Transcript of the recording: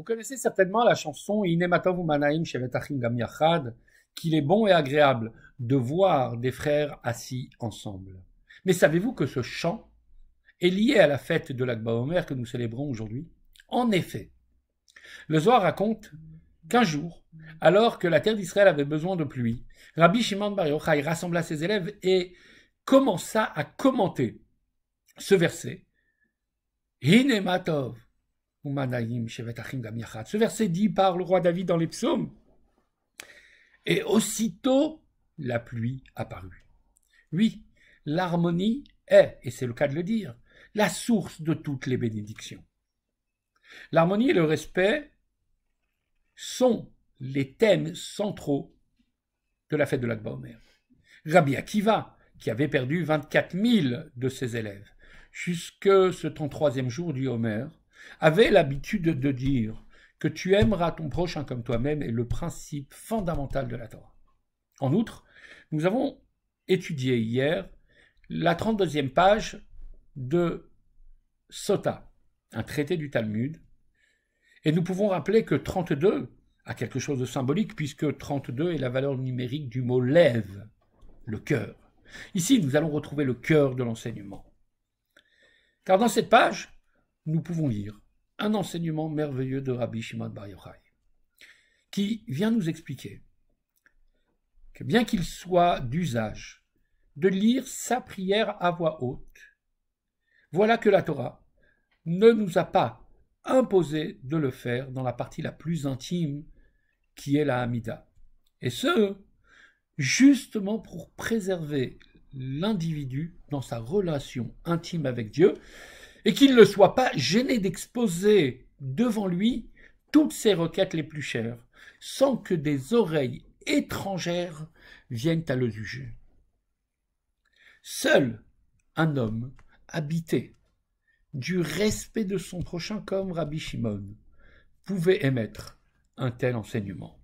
Vous connaissez certainement la chanson Inematov Manaim Shevetachim Gamiachad qu'il est bon et agréable de voir des frères assis ensemble. Mais savez-vous que ce chant est lié à la fête de l'Akba Omer que nous célébrons aujourd'hui En effet, le Zohar raconte qu'un jour, alors que la terre d'Israël avait besoin de pluie, Rabbi Shimon Bar Yochai rassembla ses élèves et commença à commenter ce verset. Inematov, ce verset dit par le roi David dans les psaumes. Et aussitôt, la pluie apparut. Oui, l'harmonie est, et c'est le cas de le dire, la source de toutes les bénédictions. L'harmonie et le respect sont les thèmes centraux de la fête de Homer. Rabbi Akiva, qui avait perdu 24 000 de ses élèves, jusque ce 33e jour du Homer, avait l'habitude de dire que tu aimeras ton prochain comme toi-même est le principe fondamental de la Torah. En outre, nous avons étudié hier la 32e page de Sota, un traité du Talmud, et nous pouvons rappeler que 32 a quelque chose de symbolique puisque 32 est la valeur numérique du mot lève, le cœur. Ici, nous allons retrouver le cœur de l'enseignement. Car dans cette page, nous pouvons lire un enseignement merveilleux de Rabbi Shimon Bar Yochai, qui vient nous expliquer que bien qu'il soit d'usage de lire sa prière à voix haute, voilà que la Torah ne nous a pas imposé de le faire dans la partie la plus intime qui est la Hamida. Et ce, justement pour préserver l'individu dans sa relation intime avec Dieu, et qu'il ne soit pas gêné d'exposer devant lui toutes ses requêtes les plus chères, sans que des oreilles étrangères viennent à le juger. Seul un homme habité du respect de son prochain comme Rabbi Shimon pouvait émettre un tel enseignement.